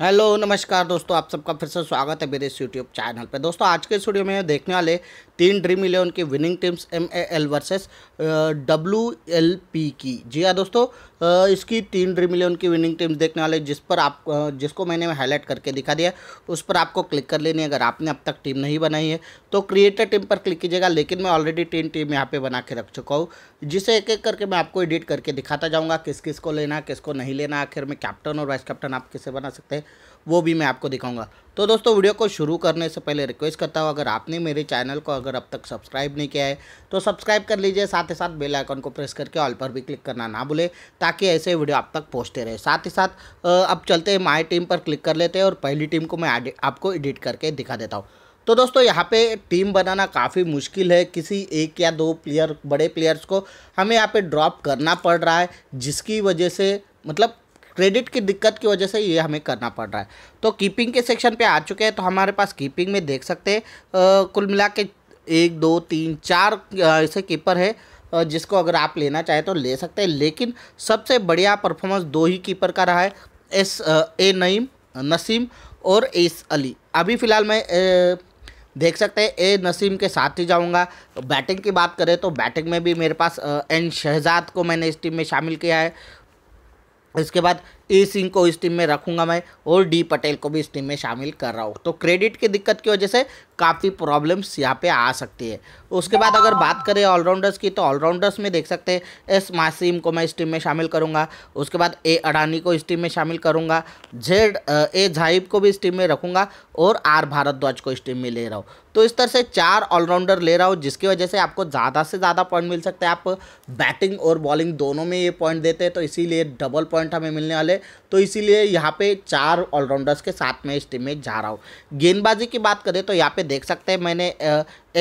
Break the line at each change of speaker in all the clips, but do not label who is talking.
hello नमस्कार दोस्तों आप सबका फिर से स्वागत है मेरे इस यूट्यूब चैनल पे दोस्तों आज के स्टूडियो में देखने वाले तीन ड्रीम इलेवन की winning teams M A L versus W L P की जी हाँ दोस्तों इसकी तीन ड्रीम इलेवन की विनिंग टीम देखने वाले जिस पर आप जिसको मैंने हाईलाइट करके दिखा दिया उस पर आपको क्लिक कर लेनी है अगर आपने अब तक टीम नहीं बनाई है तो क्रिएटर टीम पर क्लिक कीजिएगा लेकिन मैं ऑलरेडी तीन टीम यहाँ पे बना के रख चुका हूँ जिसे एक एक करके मैं आपको एडिट करके दिखाता जाऊँगा किस किस को लेना किसको नहीं लेना आखिर में कैप्टन और वाइस कैप्टन आप किसे बना सकते हैं वो भी मैं आपको दिखाऊंगा तो दोस्तों वीडियो को शुरू करने से पहले रिक्वेस्ट करता हूँ अगर आपने मेरे चैनल को अगर अब तक सब्सक्राइब नहीं किया है तो सब्सक्राइब कर लीजिए साथ ही साथ बेल आइकन को प्रेस करके ऑल पर भी क्लिक करना ना भूले ताकि ऐसे वीडियो आप तक पहुँचते रहे साथ ही साथ अब चलते हैं माई टीम पर क्लिक कर लेते हैं और पहली टीम को मैं आपको एडिट करके दिखा देता हूँ तो दोस्तों यहाँ पे टीम बनाना काफ़ी मुश्किल है किसी एक या दो प्लेयर बड़े प्लेयर्स को हमें यहाँ पे ड्रॉप करना पड़ रहा है जिसकी वजह से मतलब क्रेडिट की दिक्कत की वजह से ये हमें करना पड़ रहा है तो कीपिंग के सेक्शन पे आ चुके हैं तो हमारे पास कीपिंग में देख सकते हैं कुल मिला के एक दो तीन चार ऐसे कीपर है जिसको अगर आप लेना चाहें तो ले सकते हैं लेकिन सबसे बढ़िया परफॉर्मेंस दो ही कीपर का रहा है एस ए नईम नसीम और एस अली अभी फ़िलहाल मैं ए, देख सकते हैं ए नसीम के साथ ही जाऊंगा बैटिंग की बात करें तो बैटिंग में भी मेरे पास एन शहजाद को मैंने इस टीम में शामिल किया है इसके बाद ए सिंह को इस टीम में रखूंगा मैं और डी पटेल को भी इस टीम में शामिल कर रहा हूँ तो क्रेडिट की दिक्कत की वजह से काफ़ी प्रॉब्लम्स यहाँ पे आ सकती है उसके बाद अगर बात करें ऑलराउंडर्स की तो ऑलराउंडर्स में देख सकते हैं एस मासीम को मैं इस टीम में शामिल करूँगा उसके बाद ए अडानी को इस टीम में शामिल करूँगा जेड ए झाइब को भी इस टीम में रखूँगा और आर भारद्वाज को इस टीम में ले रहा हूँ तो इस तरह से चार ऑलराउंडर ले रहा हूँ जिसकी वजह से आपको ज़्यादा से ज़्यादा पॉइंट मिल सकते हैं आप बैटिंग और बॉलिंग दोनों में ये पॉइंट देते हैं तो इसीलिए डबल पॉइंट हमें मिलने वाले तो इसीलिए यहाँ पे चार ऑलराउंडर्स के साथ में इस टीम में जा रहा हूँ गेंदबाजी की बात करें तो यहाँ पे देख सकते हैं मैंने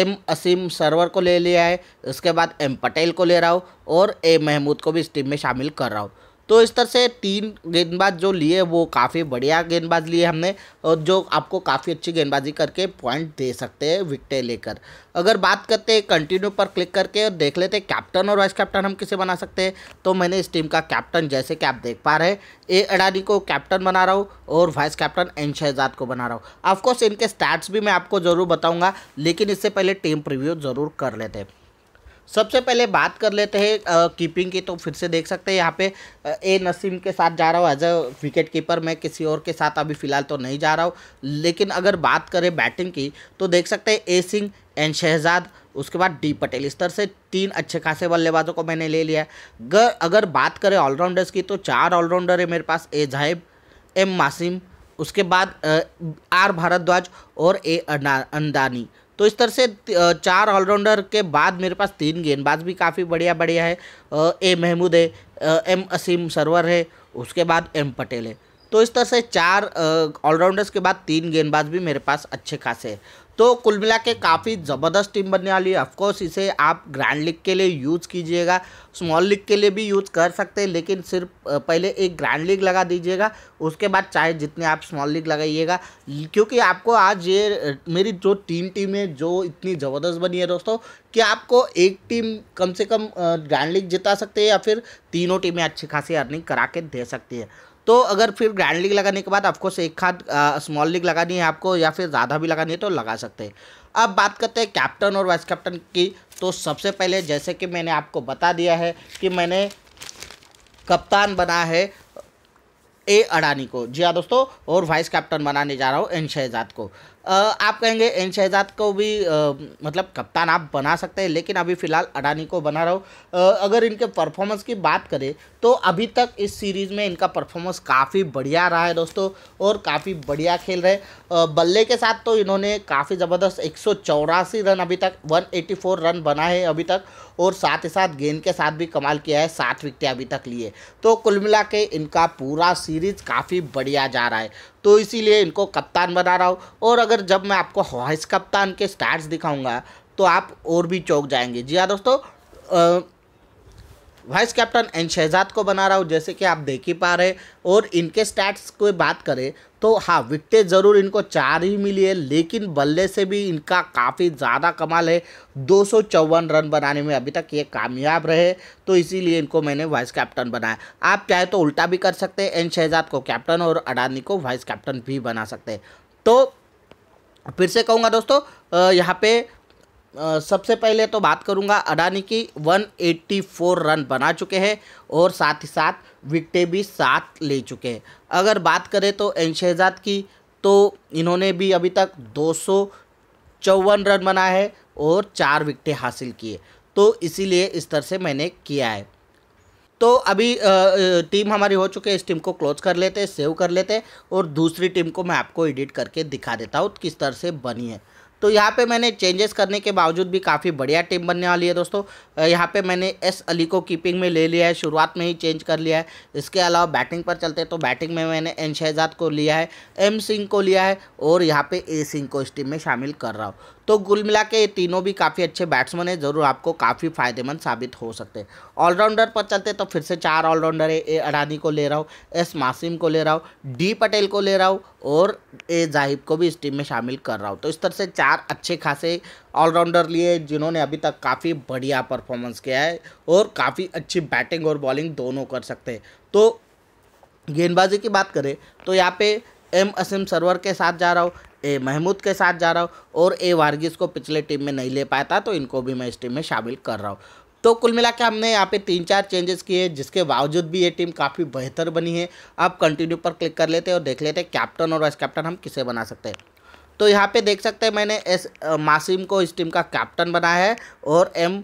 एम असीम सरवर को ले लिया है उसके बाद एम पटेल को ले रहा हूँ और ए महमूद को भी इस टीम में शामिल कर रहा हूँ तो इस तरह से तीन गेंदबाज जो लिए वो काफ़ी बढ़िया गेंदबाज लिए हमने और जो आपको काफ़ी अच्छी गेंदबाजी करके पॉइंट दे सकते हैं विकटें लेकर अगर बात करते हैं कंटिन्यू पर क्लिक करके और देख लेते हैं कैप्टन और वाइस कैप्टन हम किसे बना सकते हैं तो मैंने इस टीम का कैप्टन जैसे कि आप देख पा रहे हैं ए अडानी को कैप्टन बना रहा हूँ और वाइस कैप्टन एन शहजाद को बना रहा हूँ ऑफकोर्स इनके स्टैट्स भी मैं आपको ज़रूर बताऊँगा लेकिन इससे पहले टीम प्रिव्यू ज़रूर कर लेते हैं सबसे पहले बात कर लेते हैं कीपिंग की तो फिर से देख सकते हैं यहाँ पे ए नसीम के साथ जा रहा हूँ एज अ विकेट कीपर मैं किसी और के साथ अभी फ़िलहाल तो नहीं जा रहा हूँ लेकिन अगर बात करें बैटिंग की तो देख सकते हैं ए सिंह एन शहजाद उसके बाद डी पटेल इस तरह से तीन अच्छे खासे बल्लेबाजों को मैंने ले लिया है अगर बात करें ऑलराउंडर्स की तो चार ऑलराउंडर है मेरे पास ए जाहेब एम मासिम उसके बाद आर भारद्वाज और ए अंडानी तो इस तरह से चार ऑलराउंडर के बाद मेरे पास तीन गेंदबाज भी काफ़ी बढ़िया बढ़िया है ए महमूद है एम असीम सरवर है उसके बाद एम पटेल है तो इस तरह से चार ऑलराउंडर्स के बाद तीन गेंदबाज भी मेरे पास अच्छे खासे हैं तो कुल मिला के काफ़ी ज़बरदस्त टीम बनने वाली है ऑफकोर्स इसे आप ग्रैंड लीग के लिए यूज़ कीजिएगा स्मॉल लीग के लिए भी यूज़ कर सकते हैं लेकिन सिर्फ पहले एक ग्रैंड लीग लगा दीजिएगा उसके बाद चाहे जितने आप स्मॉल लीग लगाइएगा क्योंकि आपको आज ये मेरी जो तीन टीमें जो इतनी ज़बरदस्त बनी है दोस्तों कि आपको एक टीम कम से कम ग्रैंड लीग जिता सकते हैं या फिर तीनों टीमें अच्छी खासी अर्निंग करा के दे सकती है तो अगर फिर ग्रैंड लीग लगाने के बाद आपको एक खाद स्मॉल लीग लगानी है आपको या फिर ज़्यादा भी लगानी है तो लगा सकते हैं अब बात करते हैं कैप्टन और वाइस कैप्टन की तो सबसे पहले जैसे कि मैंने आपको बता दिया है कि मैंने कप्तान बना है ए अडानी को जी हाँ दोस्तों और वाइस कैप्टन बनाने जा रहा हूँ एन शहजाद को आप कहेंगे एन शहजाद को भी आ, मतलब कप्तान आप बना सकते हैं लेकिन अभी फ़िलहाल अडानी को बना रहा हूँ अगर इनके परफॉर्मेंस की बात करें तो अभी तक इस सीरीज़ में इनका परफॉर्मेंस काफ़ी बढ़िया रहा है दोस्तों और काफ़ी बढ़िया खेल रहे बल्ले के साथ तो इन्होंने काफ़ी ज़बरदस्त एक रन अभी तक वन रन बना है अभी तक और साथ ही साथ गेंद के साथ भी कमाल किया है सात विकटें अभी तक लिए तो कुल मिला के इनका पूरा सीरीज काफ़ी बढ़िया जा रहा है तो इसीलिए इनको कप्तान बना रहा हूँ और अगर जब मैं आपको वाइस कप्तान के स्टार्स दिखाऊँगा तो आप और भी चौक जाएंगे जी हाँ दोस्तों वाइस कैप्टन एन शहजाद को बना रहा हूँ जैसे कि आप देख ही पा रहे और इनके स्टैट्स को बात करें तो हाँ विकटें ज़रूर इनको चार ही मिली है लेकिन बल्ले से भी इनका काफ़ी ज़्यादा कमाल है दो रन बनाने में अभी तक ये कामयाब रहे तो इसीलिए इनको मैंने वाइस कैप्टन बनाया आप चाहे तो उल्टा भी कर सकते हैं एन शहजाद को कैप्टन और अडानी को वाइस कैप्टन भी बना सकते हैं तो फिर से कहूँगा दोस्तों यहाँ पे सबसे पहले तो बात करूंगा अडानी की 184 रन बना चुके हैं और साथ ही साथ विकटें भी साथ ले चुके हैं अगर बात करें तो एन शहजाद की तो इन्होंने भी अभी तक दो चौवन रन बनाए हैं और चार विकटें हासिल किए तो इसीलिए इस तरह से मैंने किया है तो अभी टीम हमारी हो चुकी है इस टीम को क्लोज कर लेते सेव कर लेते और दूसरी टीम को मैं आपको एडिट करके दिखा देता हूँ किस तरह से बनी है तो यहाँ पे मैंने चेंजेस करने के बावजूद भी काफ़ी बढ़िया टीम बनने वाली है दोस्तों यहाँ पे मैंने एस अली को कीपिंग में ले लिया है शुरुआत में ही चेंज कर लिया है इसके अलावा बैटिंग पर चलते तो बैटिंग में मैंने एन शहजाद को लिया है एम सिंह को लिया है और यहाँ पे ए सिंह को इस टीम में शामिल कर रहा हूँ तो कुल मिला के ये तीनों भी काफ़ी अच्छे बैट्समैन है ज़रूर आपको काफ़ी फायदेमंद साबित हो सकते हैं ऑलराउंडर पर चलते तो फिर से चार ऑलराउंडर है ए अडानी को ले रहा हूँ एस मासिम को ले रहा हूँ डी पटेल को ले रहा हूँ और ए जाहिब को भी इस टीम में शामिल कर रहा हूँ तो इस तरह से चार अच्छे खासे ऑलराउंडर लिए जिन्होंने अभी तक काफ़ी बढ़िया परफॉर्मेंस किया है और काफ़ी अच्छी बैटिंग और बॉलिंग दोनों कर सकते हैं तो गेंदबाजी की बात करें तो यहाँ पे एम असीम सरवर के साथ जा रहा हूँ ए महमूद के साथ जा रहा हूँ और ए वार्गिस को पिछले टीम में नहीं ले पाया था तो इनको भी मैं इस टीम में शामिल कर रहा हूँ तो कुल मिला के हमने यहाँ पे तीन चार चेंजेस किए जिसके बावजूद भी ये टीम काफ़ी बेहतर बनी है आप कंटिन्यू पर क्लिक कर लेते हैं और देख लेते हैं कैप्टन और वाइस कैप्टन हम किसे बना सकते हैं तो यहाँ पे देख सकते हैं मैंने एस मासिम को इस टीम का कैप्टन बनाया है और एम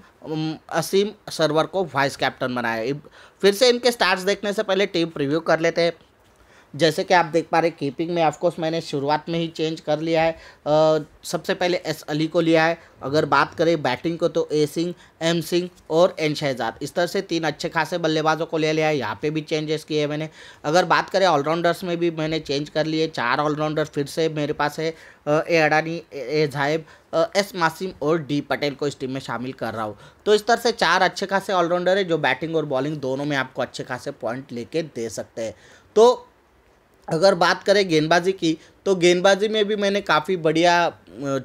असीम सरवर को वाइस कैप्टन बनाया है फिर से इनके स्टार्स देखने से पहले टीम प्रिव्यू कर लेते हैं जैसे कि आप देख पा रहे कीपिंग में ऑफकोर्स मैंने शुरुआत में ही चेंज कर लिया है सबसे पहले एस अली को लिया है अगर बात करें बैटिंग को तो ए सिंह एम सिंह और एन शहजाद इस तरह से तीन अच्छे खासे बल्लेबाजों को ले लिया है यहाँ पे भी चेंजेस किए मैंने अगर बात करें ऑलराउंडर्स में भी मैंने चेंज कर लिए चार ऑलराउंडर फिर से मेरे पास है ए अडानी ए जाहेब एस मासिम और डी पटेल को इस टीम में शामिल कर रहा हूँ तो इस तरह से चार अच्छे खासे ऑलराउंडर है जो बैटिंग और बॉलिंग दोनों में आपको अच्छे खासे पॉइंट लेके दे सकते हैं तो अगर बात करें गेंदबाजी की तो गेंदबाजी में भी मैंने काफ़ी बढ़िया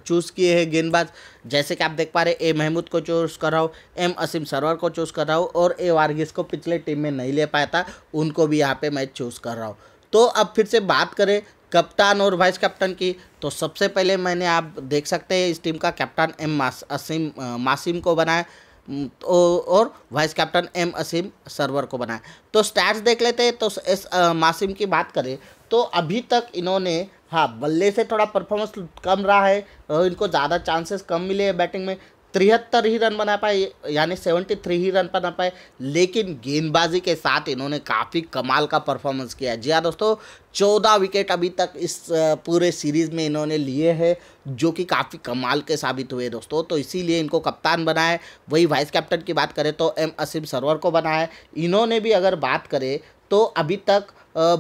चूज़ किए हैं गेंदबाज जैसे कि आप देख पा रहे ए महमूद को चूज़ कर रहा हूँ एम असीम सरवर को चूज़ कर रहा हूँ और ए वारगिस को पिछले टीम में नहीं ले पाया था उनको भी यहाँ पे मैं चूज़ कर रहा हूँ तो अब फिर से बात करें कप्तान और वाइस कैप्टन की तो सबसे पहले मैंने आप देख सकते हैं इस टीम का कैप्टन एम मास असीम मासिम को बनाया तो और vice captain M Asim Sarwar को बनाया तो स्टैट्स देख लेते हैं तो एस मासिम की बात करें तो अभी तक इन्होंने हाँ बल्ले से थोड़ा परफॉर्मेंस कम रहा है इनको ज़्यादा चांसेस कम मिले हैं बैटिंग में तिहत्तर ही रन बना पाए यानी सेवेंटी थ्री ही रन बना पाए लेकिन गेंदबाजी के साथ इन्होंने काफ़ी कमाल का परफॉर्मेंस किया जी हाँ दोस्तों चौदह विकेट अभी तक इस पूरे सीरीज़ में इन्होंने लिए हैं जो कि काफ़ी कमाल के साबित हुए दोस्तों तो इसीलिए इनको कप्तान बनाए वही वाइस कैप्टन की बात करें तो एम असीम सरवर को बनाए इन्होंने भी अगर बात करें तो अभी तक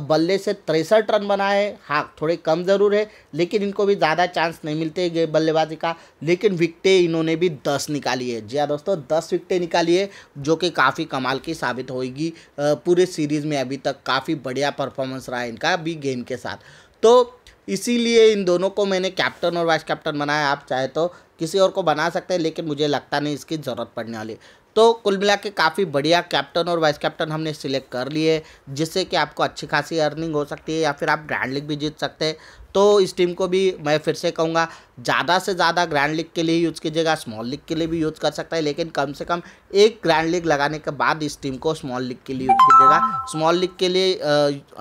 बल्ले से तिरसठ रन बनाए हाँ थोड़े कम ज़रूर है लेकिन इनको भी ज़्यादा चांस नहीं मिलते गए बल्लेबाजी का लेकिन विकटें इन्होंने भी दस निकाली है जी हाँ दोस्तों दस विकटें निकाली है जो कि काफ़ी कमाल की साबित होगी पूरे सीरीज़ में अभी तक काफ़ी बढ़िया परफॉर्मेंस रहा है इनका भी गेंद के साथ तो इसीलिए इन दोनों को मैंने कैप्टन और वाइस कैप्टन बनाया आप चाहे तो किसी और को बना सकते हैं लेकिन मुझे लगता नहीं इसकी ज़रूरत पड़ने वाली तो कुल मिला के काफ़ी बढ़िया कैप्टन और वाइस कैप्टन हमने सिलेक्ट कर लिए जिससे कि आपको अच्छी खासी अर्निंग हो सकती है या फिर आप ग्रैंड लीग भी जीत सकते हैं तो इस टीम को भी मैं फिर से कहूँगा ज़्यादा से ज़्यादा ग्रैंड लीग के लिए यूज़ कीजिएगा स्मॉल लीग के लिए भी यूज़ कर सकता है लेकिन कम से कम एक ग्रैंड लीग लगाने के बाद इस टीम को स्मॉल लीग के लिए यूज़ कीजिएगा स्मॉल लीग के लिए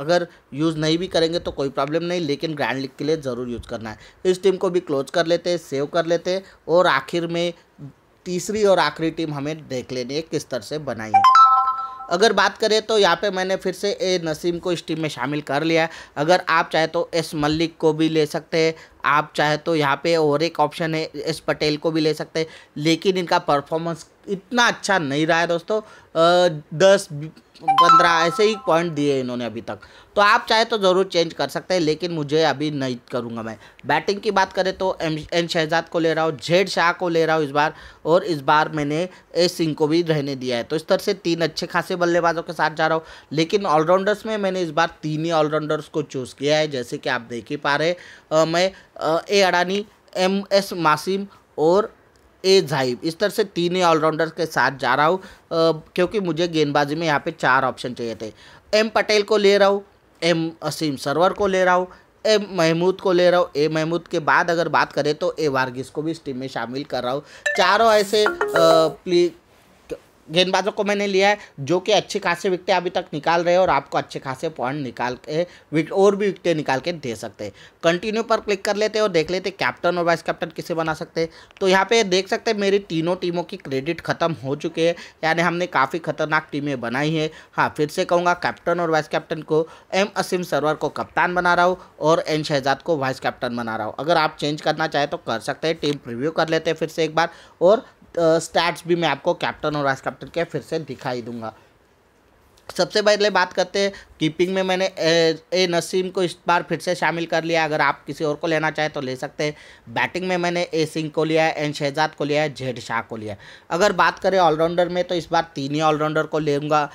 अगर यूज़ नहीं भी करेंगे तो कोई प्रॉब्लम नहीं लेकिन ग्रैंड लीग के लिए ज़रूर यूज़ करना है इस टीम को भी क्लोज कर लेते सेव कर लेते और आखिर में तीसरी और आखिरी टीम हमें देख लेनी है किस तरह से बनाई है अगर बात करें तो यहाँ पे मैंने फिर से ए नसीम को इस टीम में शामिल कर लिया है अगर आप चाहे तो एस मलिक को भी ले सकते हैं आप चाहे तो यहाँ पे और एक ऑप्शन है एस पटेल को भी ले सकते हैं लेकिन इनका परफॉर्मेंस इतना अच्छा नहीं रहा है दोस्तों दस पंद्रह ऐसे ही पॉइंट दिए इन्होंने अभी तक तो आप चाहे तो ज़रूर चेंज कर सकते हैं लेकिन मुझे अभी नहीं करूँगा मैं बैटिंग की बात करें तो एम एन शहजाद को ले रहा हूँ जेड शाह को ले रहा हूँ इस बार और इस बार मैंने ए सिंह को भी रहने दिया है तो इस तरह से तीन अच्छे खासे बल्लेबाजों के साथ जा रहा हूँ लेकिन ऑलराउंडर्स में मैंने इस बार तीन ही ऑलराउंडर्स को चूज़ किया है जैसे कि आप देख ही पा रहे मैं A Adani M S Masim और ए जाहिब इस तरह से तीन ही ऑलराउंडर के साथ जा रहा हूँ क्योंकि मुझे गेंदबाजी में यहाँ पे चार ऑप्शन चाहिए थे एम पटेल को ले रहा हूँ एम असीम सरवर को ले रहा हूँ ए महमूद को ले रहा हूँ ए महमूद के बाद अगर बात करें तो ए वार्गिस को भी इस टीम में शामिल कर रहा हूँ चारों ऐसे प्ली गेंदबाजों को मैंने लिया है जो कि अच्छी खासी विकटें अभी तक निकाल रहे हैं और आपको अच्छे खासे पॉइंट निकाल के विक और भी विकटें निकाल के दे सकते हैं कंटिन्यू पर क्लिक कर लेते हैं और देख लेते हैं कैप्टन और वाइस कैप्टन किसे बना सकते हैं तो यहाँ पे देख सकते हैं मेरी तीनों टीमों की क्रेडिट खत्म हो चुकी है यानी हमने काफ़ी खतरनाक टीमें बनाई है हाँ फिर से कहूँगा कैप्टन और वाइस कैप्टन को एम असीम सरवर को कप्तान बना रहा हूँ और एन शहजाद को वाइस कैप्टन बना रहा हूँ अगर आप चेंज करना चाहें तो कर सकते हैं टीम रिव्यू कर लेते हैं फिर से एक बार और स्टैट्स भी मैं आपको कैप्टन और वाइस कैप्टन के फिर से दिखाई दूंगा सबसे पहले बात करते हैं कीपिंग में मैंने ए, ए नसीम को इस बार फिर से शामिल कर लिया अगर आप किसी और को लेना चाहें तो ले सकते हैं बैटिंग में मैंने ए सिंह को लिया है एन शहजाद को लिया है जेड शाह को लिया है अगर बात करें ऑलराउंडर में तो इस बार तीन ही ऑलराउंडर को लेंगे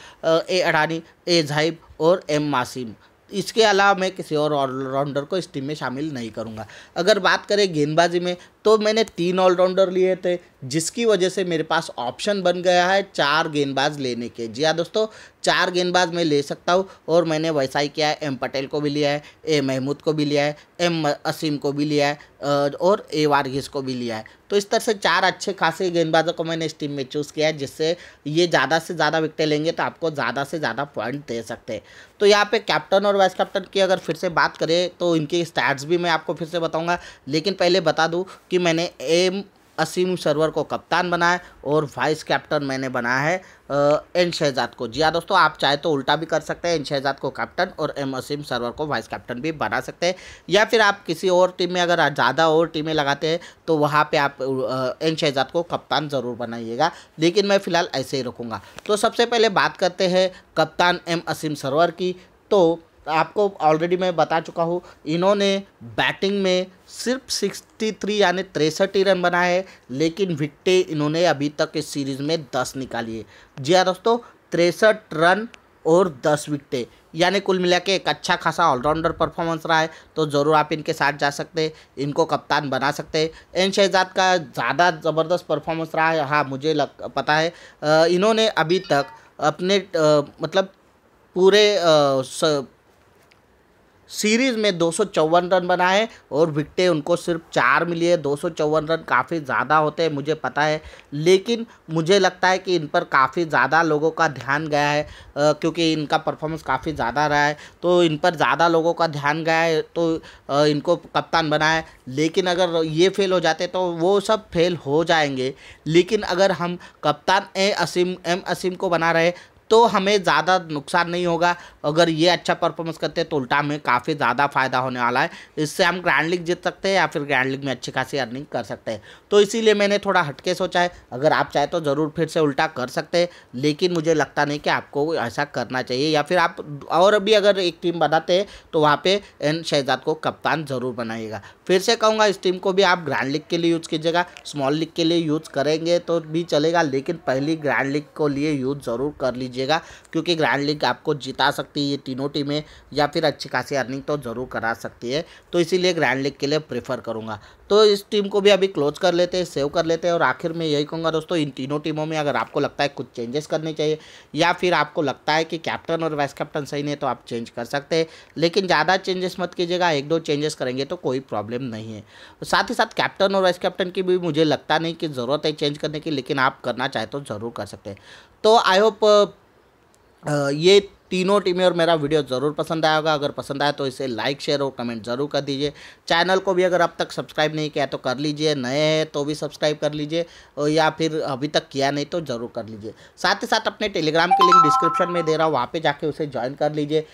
ए अडानी ए जाइब और एम मासिम इसके अलावा मैं किसी और ऑलराउंडर को इस टीम में शामिल नहीं करूंगा अगर बात करें गेंदबाजी में तो मैंने तीन ऑलराउंडर लिए थे जिसकी वजह से मेरे पास ऑप्शन बन गया है चार गेंदबाज लेने के जी हाँ दोस्तों चार गेंदबाज मैं ले सकता हूँ और मैंने वैसा ही किया है एम पटेल को भी लिया है ए महमूद को भी लिया है एम असीम को भी लिया है और ए वारगिस को भी लिया है तो इस तरह से चार अच्छे खासे गेंदबाजों को मैंने इस टीम में चूज़ किया है जिससे ये ज़्यादा से ज़्यादा विकटें लेंगे तो आपको ज़्यादा से ज़्यादा पॉइंट दे सकते हैं तो यहाँ पे कैप्टन और वाइस कैप्टन की अगर फिर से बात करें तो इनके स्टैट्स भी मैं आपको फिर से बताऊँगा लेकिन पहले बता दूँ कि मैंने एम असीम सर्वर को कप्तान बनाया और वाइस कैप्टन मैंने बनाया है एन शहजाद को जी हाँ दोस्तों आप चाहे तो उल्टा भी कर सकते हैं एन शहजाद को कैप्टन और एम असीम सर्वर को वाइस कैप्टन भी बना सकते हैं या फिर आप किसी और टीम में अगर ज़्यादा और टीमें लगाते हैं तो वहाँ पे आप एन शहजाद को कप्तान ज़रूर बनाइएगा लेकिन मैं फ़िलहाल ऐसे ही रखूँगा तो सबसे पहले बात करते हैं कप्तान एम असीम सरवर की तो आपको ऑलरेडी मैं बता चुका हूँ इन्होंने बैटिंग में सिर्फ 63 यानी तिरसठ ही रन बनाए हैं लेकिन विकटे इन्होंने अभी तक इस सीरीज़ में 10 निकाली है जी हाँ दोस्तों तिरसठ रन और 10 विकटे यानी कुल मिला के एक अच्छा खासा ऑलराउंडर परफॉर्मेंस रहा है तो ज़रूर आप इनके साथ जा सकते हैं इनको कप्तान बना सकते हैं एन शहजाद का ज़्यादा ज़बरदस्त परफॉर्मेंस रहा है हाँ मुझे लग पता है इन्होंने अभी तक अपने मतलब पूरे सीरीज में दो रन बनाए और विकटें उनको सिर्फ चार मिली है दो रन काफ़ी ज़्यादा होते हैं मुझे पता है लेकिन मुझे लगता है कि इन पर काफ़ी ज़्यादा लोगों का ध्यान गया है आ, क्योंकि इनका परफॉर्मेंस काफ़ी ज़्यादा रहा है तो इन पर ज़्यादा लोगों का ध्यान गया है तो आ, इनको कप्तान बनाए लेकिन अगर ये फेल हो जाते तो वो सब फेल हो जाएंगे लेकिन अगर हम कप्तान ए असीम एम असीम को बना रहे तो हमें ज़्यादा नुकसान नहीं होगा अगर ये अच्छा परफॉर्मेंस करते हैं तो उल्टा हमें काफ़ी ज़्यादा फायदा होने वाला है इससे हम ग्रैंड लीग जीत सकते हैं या फिर ग्रैंड लीग में अच्छी खासी अर्निंग कर सकते हैं तो इसीलिए मैंने थोड़ा हटके सोचा है अगर आप चाहें तो ज़रूर फिर से उल्टा कर सकते हैं लेकिन मुझे लगता नहीं कि आपको ऐसा करना चाहिए या फिर आप और भी अगर एक टीम बनाते हैं तो वहाँ पर एन शहजाद को कप्तान ज़रूर बनाइएगा फिर से कहूँगा इस टीम को भी आप ग्रैंड लीग के लिए यूज़ कीजिएगा स्मॉल लीग के लिए यूज़ करेंगे तो भी चलेगा लेकिन पहली ग्रैंड लीग को लिए यूज़ ज़रूर कर लीजिए कीजिएगा क्योंकि ग्रैंड लीग आपको जिता सकती है ये तीनों टीमें या फिर अच्छी खासी अर्निंग तो ज़रूर करा सकती है तो इसीलिए ग्रैंड लीग के लिए प्रेफर करूँगा तो इस टीम को भी अभी क्लोज कर लेते हैं सेव कर लेते हैं और आखिर में यही कहूँगा दोस्तों इन तीनों टीमों में अगर आपको लगता है कुछ चेंजेस करने चाहिए या फिर आपको लगता है कि कैप्टन और वाइस कैप्टन सही नहीं तो आप चेंज कर सकते हैं लेकिन ज़्यादा चेंजेस मत कीजिएगा एक दो चेंजेस करेंगे तो कोई प्रॉब्लम नहीं है साथ ही साथ कैप्टन और वाइस कैप्टन की भी मुझे लगता नहीं कि ज़रूरत है चेंज करने की लेकिन आप करना चाहे तो ज़रूर कर सकते हैं तो आई होप ये तीनों टीमें और मेरा वीडियो ज़रूर पसंद आया होगा अगर पसंद आया तो इसे लाइक शेयर और कमेंट ज़रूर कर दीजिए चैनल को भी अगर अब तक सब्सक्राइब नहीं किया तो कर लीजिए नए हैं तो भी सब्सक्राइब कर लीजिए या फिर अभी तक किया नहीं तो ज़रूर कर लीजिए साथ ही साथ अपने टेलीग्राम की लिंक डिस्क्रिप्शन में दे रहा हूँ वहाँ पर जाके उसे ज्वाइन कर लीजिए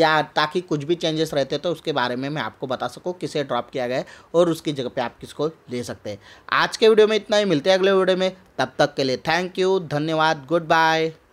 या ताकि कुछ भी चेंजेस रहते तो उसके बारे में मैं आपको बता सकूँ किसे ड्रॉप किया गया और उसकी जगह पर आप किसको ले सकते हैं आज के वीडियो में इतना ही मिलते हैं अगले वीडियो में तब तक के लिए थैंक यू धन्यवाद गुड बाय